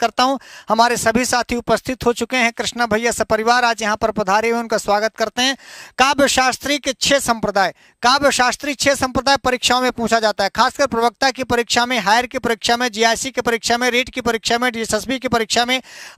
करता हूं हमारे सभी साथी उपस्थित हो चुके हैं कृष्णा भैया परिवार आज यहां पर पधारे हुए उनका स्वागत करते हैं काव्य शास्त्री के छह संप्रदाय काव्य शास्त्री छह संप्रदाय परीक्षाओं में पूछा जाता है खासकर प्रवक्ता की परीक्षा में हायर की परीक्षा में जीआईसी की परीक्षा में रीट की परीक्षा में डीएसएसबी की परीक्षा में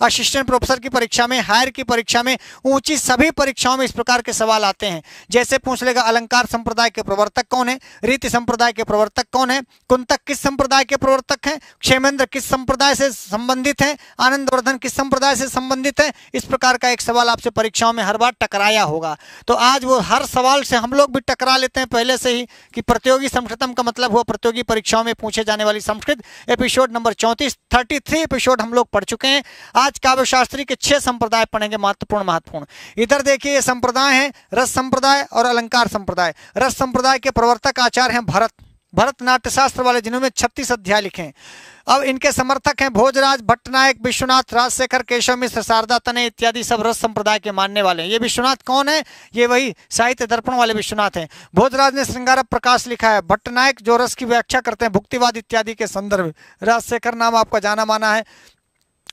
असिस्टेंट प्रोफेसर की परीक्षा में हायर की परीक्षा में ऊंची सभी परीक्षाओं में इस प्रकार के सवाल आते हैं जैसे पूछ लेगा अलंकार संप्रदाय के प्रवर्तक कौन है रीति संप्रदाय के प्रवर्तक कौन है कुंतक किस संप्रदाय के प्रवर्तक है क्षेमेंद्र किस संप्रदाय से संबंधित संबंधित है आनंद वर्धन किस संप्रदाय से संबंधित है इस प्रकार का एक सवाल आपसे परीक्षाओं में हर बार टकराया होगा तो आज वो हर सवाल से हम लोग भी टकरा लेते हैं पहले से ही कि प्रतियोगी संस्कृतम का मतलब हुआ प्रतियोगी परीक्षाओं में पूछे जाने वाली संस्कृत एपिसोड नंबर चौंतीस थर्टी एपिसोड हम लोग पढ़ चुके हैं आज काव्य शास्त्री के छह संप्रदाय पढ़ेंगे महत्वपूर्ण महत्वपूर्ण इधर देखिए ये संप्रदाय है रस संप्रदाय और अलंकार संप्रदाय रस संप्रदाय के प्रवर्तक आचार्य हैं भरत भरतनाट्य शास्त्र वाले जिन्होंने छत्तीस अध्याय लिखे अब इनके समर्थक हैं भोजराज भट्टनायक विश्वनाथ राजशेखर केशव मिश्र शारदा तने इत्यादि सब रस संप्रदाय के मानने वाले हैं ये विश्वनाथ कौन है ये वही साहित्य दर्पण वाले विश्वनाथ हैं भोजराज ने श्रृंगार प्रकाश लिखा है भट्टनायक जो रस की व्याख्या करते हैं भुक्तिवाद इत्यादि के संदर्भ राजशेखर नाम आपका जाना माना है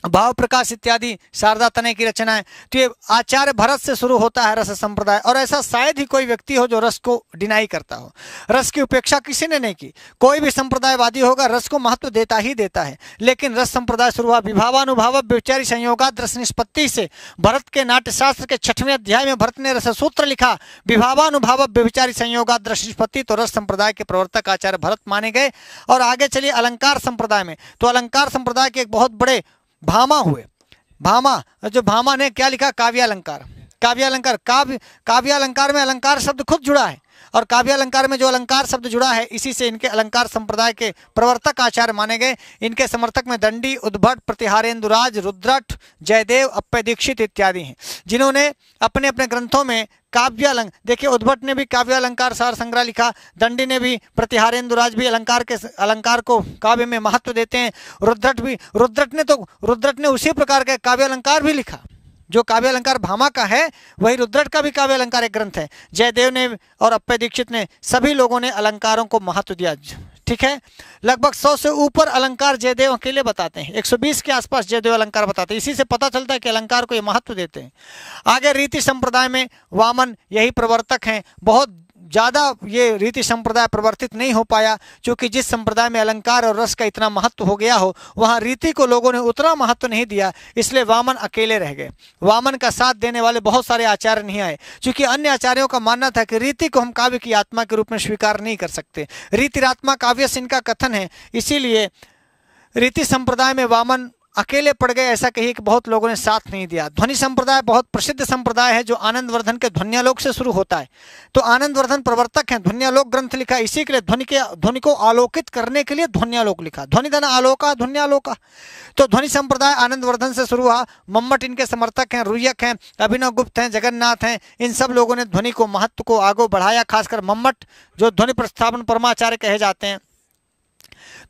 भाव प्रकाश इत्यादि शारदा तने की रचना है तो ये आचार्य भरत से शुरू होता है रस संप्रदाय और ऐसा शायद ही कोई व्यक्ति हो जो रस को डिनाई करता हो रस की उपेक्षा किसी ने नहीं की कोई भी संप्रदायवादी होगा रस को महत्व देता ही देता है लेकिन रस संप्रदाय शुरू हुआ विभावानुभाव व्यवचारी संयोगा रस निष्पत्ति से भरत के नाट्यशास्त्र के छठवें अध्याय में भरत ने रस सूत्र लिखा विभावानुभाव व्यविचारी संयोगा रस निष्पत्ति तो रस संप्रदाय के प्रवर्तक आचार्य भरत माने गए और आगे चलिए अलंकार संप्रदाय में तो अलंकार संप्रदाय के एक बहुत बड़े भामा हुए भामा जो भामा ने क्या लिखा काव्यालंकार काव्यालंकार काव्य काव्यालंकार में अलंकार शब्द खुद जुड़ा है और काव्य अलंकार में जो अलंकार शब्द जुड़ा है इसी से इनके अलंकार संप्रदाय के प्रवर्तक आचार्य माने गए इनके समर्थक में दंडी उद्भट प्रतिहारेंदुराज रुद्रठ जयदेव अप्य दीक्षित इत्यादि हैं जिन्होंने अपने अपने ग्रंथों में काव्यालंक देखिए उद्भट ने भी काव्य अलंकार सार संग्रह लिखा दंडी ने भी प्रतिहारेंदुराज भी अलंकार के अलंकार को काव्य में महत्व देते हैं रुद्रट भी रुद्रट ने तो रुद्रट ने उसी प्रकार के काव्य अलंकार भी लिखा जो काव्य अलंकार भामा का है वही रुद्रट का भी काव्य अलंकार एक ग्रंथ है जयदेव ने और अपय दीक्षित ने सभी लोगों ने अलंकारों को महत्व दिया ठीक है लगभग सौ से ऊपर अलंकार जयदेव के लिए बताते हैं 120 के आसपास जयदेव अलंकार बताते हैं इसी से पता चलता है कि अलंकार को ये महत्व देते हैं आगे रीति संप्रदाय में वामन यही प्रवर्तक हैं बहुत ज़्यादा ये रीति संप्रदाय प्रवर्तित नहीं हो पाया क्योंकि जिस संप्रदाय में अलंकार और रस का इतना महत्व हो गया हो वहाँ रीति को लोगों ने उतना महत्व नहीं दिया इसलिए वामन अकेले रह गए वामन का साथ देने वाले बहुत सारे आचार्य नहीं आए चूँकि अन्य आचार्यों का मानना था कि रीति को हम काव्य की आत्मा के रूप में स्वीकार नहीं कर सकते रीतिरात्मा काव्य से इनका कथन है इसीलिए रीति संप्रदाय में वामन अकेले पड़ गए ऐसा कहिए कि बहुत लोगों ने साथ नहीं दिया ध्वनि संप्रदाय बहुत प्रसिद्ध संप्रदाय है जो आनंद वर्धन के ध्वनियालोक से शुरू होता है तो आनंद वर्धन प्रवर्तक हैं ध्वनियालोक ग्रंथ लिखा इसी के लिए ध्वनि के ध्वनि को आलोकित करने के लिए ध्वनियालोक लिखा ध्वनि धन आलोका ध्वनियालोका तो ध्वनि संप्रदाय आनंद वर्धन से शुरू हुआ मम्मट इनके समर्थक हैं रुयक हैं अभिनव गुप्त हैं जगन्नाथ हैं इन सब लोगों ने ध्वनि को महत्व को आगे बढ़ाया खासकर मम्मट जो ध्वनि प्रस्थापन परमाचार्य कहे जाते हैं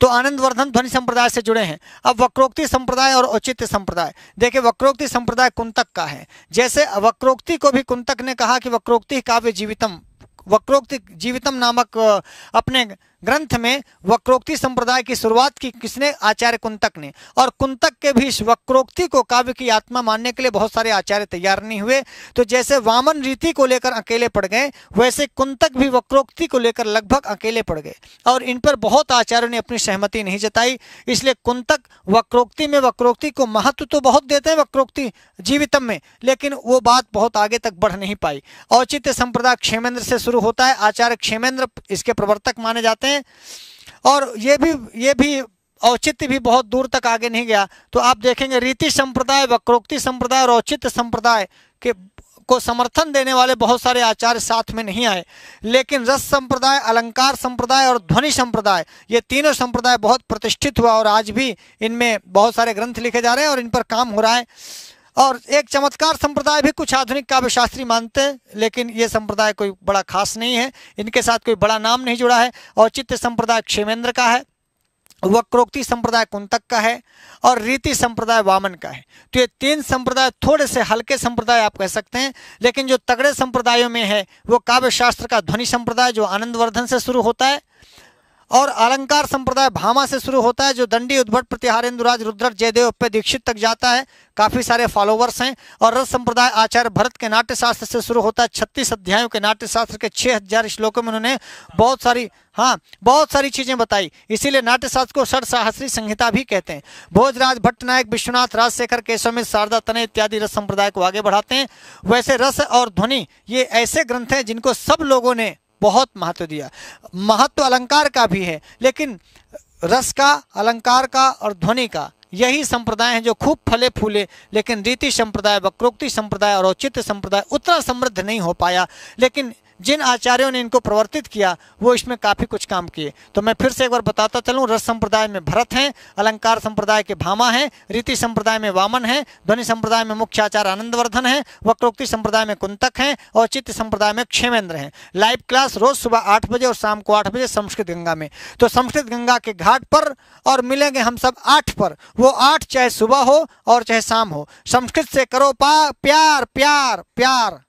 तो आनंदवर्धन ध्वनि संप्रदाय से जुड़े हैं अब वक्रोक्ति संप्रदाय और औचित्य संप्रदाय देखिए वक्रोक्ति संप्रदाय कुंतक का है जैसे वक्रोक्ति को भी कुंतक ने कहा कि वक्रोक्ति काव्य जीवितम वक्रोक्ति जीवितम नामक अपने ग्रंथ में वक्रोक्ति संप्रदाय की शुरुआत की किसने आचार्य कुंतक ने और कुंतक के भी इस वक्रोक्ति को काव्य की आत्मा मानने के लिए बहुत सारे आचार्य तैयार नहीं हुए तो जैसे वामन रीति को लेकर अकेले पड़ गए वैसे कुंतक भी वक्रोक्ति को लेकर लगभग अकेले पड़ गए और इन पर बहुत आचार्यों ने अपनी सहमति नहीं जताई इसलिए कुंतक वक्रोक्ति में वक्रोक्ति को महत्व तो बहुत देते हैं वक्रोक्ति जीवितम में लेकिन वो बात बहुत आगे तक बढ़ नहीं पाई औचित्य संप्रदाय क्षेमेंद्र से शुरू होता है आचार्य क्षेमेंद्र इसके प्रवर्तक माने जाते हैं हैं और ये भी ये भी औचित्य भी बहुत दूर तक आगे नहीं गया तो आप देखेंगे रीति संप्रदाय वक्रोक्ति संप्रदाय और औचित्य संप्रदाय के को समर्थन देने वाले बहुत सारे आचार्य साथ में नहीं आए लेकिन रस संप्रदाय अलंकार संप्रदाय और ध्वनि संप्रदाय ये तीनों संप्रदाय बहुत प्रतिष्ठित हुआ और आज भी इनमें बहुत सारे ग्रंथ लिखे जा रहे हैं और इन पर काम हो रहा है और एक चमत्कार संप्रदाय भी कुछ आधुनिक काव्यशास्त्री मानते हैं लेकिन ये संप्रदाय कोई बड़ा खास नहीं है इनके साथ कोई बड़ा नाम नहीं जुड़ा है और चित्त संप्रदाय क्षेमेंद्र का है वक्रोक्ति संप्रदाय कुंतक का है और रीति संप्रदाय वामन का है तो ये तीन संप्रदाय थोड़े से हल्के संप्रदाय आप कह सकते हैं लेकिन जो तगड़े संप्रदायों में है वो काव्यशास्त्र का ध्वनि संप्रदाय जो आनंदवर्धन से शुरू होता है और अलंकार संप्रदाय भामा से शुरू होता है जो दंडी उद्भट इंदुराज रुद्रट जयदेव उप्पे दीक्षित तक जाता है काफ़ी सारे फॉलोवर्स हैं और रस संप्रदाय आचार्य भरत के नाट्यशास्त्र से शुरू होता है छत्तीस अध्यायों के नाट्यशास्त्र के छह हजार श्लोकों में उन्होंने बहुत सारी हाँ बहुत सारी चीज़ें बताई इसीलिए नाट्यशास्त्र को षडसाहसरी संहिता भी कहते हैं भोजराज भट्ट नायक विश्वनाथ राजशेखर केशवमित शारदा तने इत्यादि रस संप्रदाय को आगे बढ़ाते हैं वैसे रस और ध्वनि ये ऐसे ग्रंथ हैं जिनको सब लोगों ने बहुत महत्व दिया महत्व अलंकार का भी है लेकिन रस का अलंकार का और ध्वनि का यही संप्रदाय हैं जो खूब फले फूले लेकिन रीति संप्रदाय वक्रोक्ति संप्रदाय और औचित्य संप्रदाय उतना समृद्ध नहीं हो पाया लेकिन जिन आचार्यों ने इनको प्रवर्तित किया वो इसमें काफ़ी कुछ काम किए तो मैं फिर से एक बार बताता चलूँ रस संप्रदाय में भरत हैं अलंकार संप्रदाय के भामा हैं रीति संप्रदाय में वामन हैं ध्वनि संप्रदाय में मुख्य आचार्य आनंदवर्धन हैं वक्रोक्ति संप्रदाय में कुंतक हैं और चित्त संप्रदाय में क्षेमेंद्र हैं लाइव क्लास रोज सुबह आठ बजे और शाम को आठ बजे संस्कृत गंगा में तो संस्कृत गंगा के घाट पर और मिलेंगे हम सब आठ पर वो आठ चाहे सुबह हो और चाहे शाम हो संस्कृत से करो पा प्यार प्यार प्यार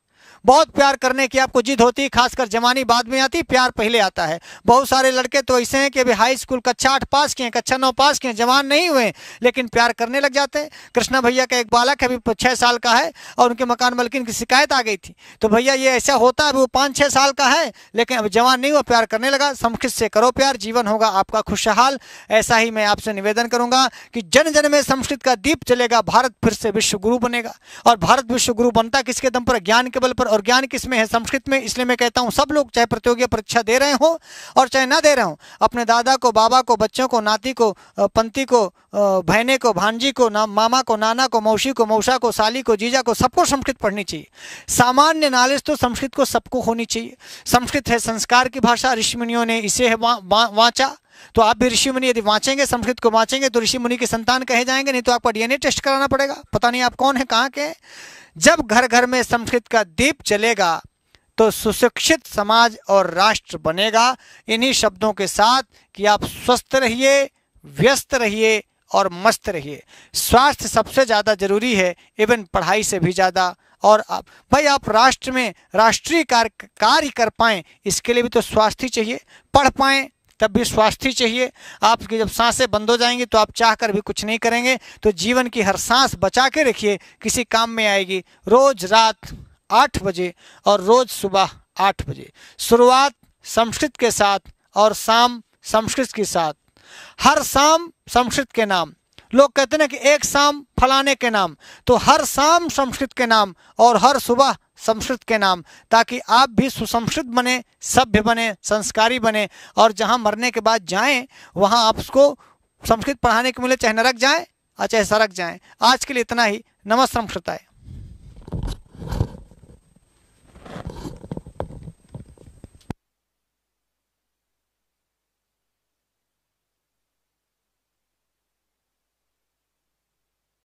बहुत प्यार करने की आपको जिद होती है खासकर जवानी बाद में आती प्यार पहले आता है बहुत सारे लड़के तो ऐसे हैं कि अभी हाई स्कूल कक्षा आठ पास किए कक्षा नौ पास किए जवान नहीं हुए लेकिन प्यार करने लग जाते हैं कृष्णा भैया का एक बालक अभी छः साल का है और उनके मकान मलकिन की शिकायत आ गई थी तो भैया ये ऐसा होता है अभी वो पाँच छः साल का है लेकिन अभी जवान नहीं हुआ प्यार करने लगा समखित से करो प्यार जीवन होगा आपका खुशहाल ऐसा ही मैं आपसे निवेदन करूंगा कि जन जन में संस्कृत का दीप चलेगा भारत फिर से विश्व गुरु बनेगा और भारत विश्व गुरु बनता किसके दम पर ज्ञान के बल पर और ज्ञान किस में है संस्कृत में इसलिए मैं कहता हूँ सब लोग चाहे प्रतियोगी परीक्षा दे रहे हों और चाहे ना दे रहे हों अपने दादा को बाबा को बच्चों को नाती को पंती को बहने को भांजी को ना मामा को नाना को मौसी को मौसा को साली को जीजा को सबको संस्कृत पढ़नी चाहिए सामान्य नॉलेज तो संस्कृत को सबको होनी चाहिए संस्कृत है संस्कार की भाषा मुनियों ने इसे है वाचा तो आप भी ऋषि मुनि यदि वाँचेंगे संस्कृत को वाँचेंगे तो ऋषि मुनि के संतान कहे जाएंगे नहीं तो आपका डीएनए टेस्ट कराना पड़ेगा पता नहीं आप कौन है कहाँ के जब घर घर में संस्कृत का दीप चलेगा तो सुशिक्षित समाज और राष्ट्र बनेगा इन्हीं शब्दों के साथ कि आप स्वस्थ रहिए व्यस्त रहिए और मस्त रहिए स्वास्थ्य सबसे ज़्यादा जरूरी है इवन पढ़ाई से भी ज़्यादा और आप भाई आप राष्ट्र में राष्ट्रीय कार्य कार्य कर पाएँ इसके लिए भी तो स्वास्थ्य चाहिए पढ़ पाएँ तब भी स्वास्थ्य चाहिए आपकी जब सांसें बंद हो जाएंगी तो आप चाह कर भी कुछ नहीं करेंगे तो जीवन की हर सांस बचा के रखिए किसी काम में आएगी रोज़ रात आठ बजे और रोज़ सुबह आठ बजे शुरुआत संस्कृत के साथ और शाम संस्कृत के साथ हर शाम संस्कृत के नाम लोग कहते ना कि एक शाम फलाने के नाम तो हर शाम संस्कृत के नाम और हर सुबह संस्कृत के नाम ताकि आप भी सुसंस्कृत बने सभ्य बने संस्कारी बने और जहाँ मरने के बाद जाएं वहाँ आप उसको संस्कृत पढ़ाने के मिले चाहे नरक जाएं और चाहे सरक जाएं आज के लिए इतना ही नमः संस्कृताएँ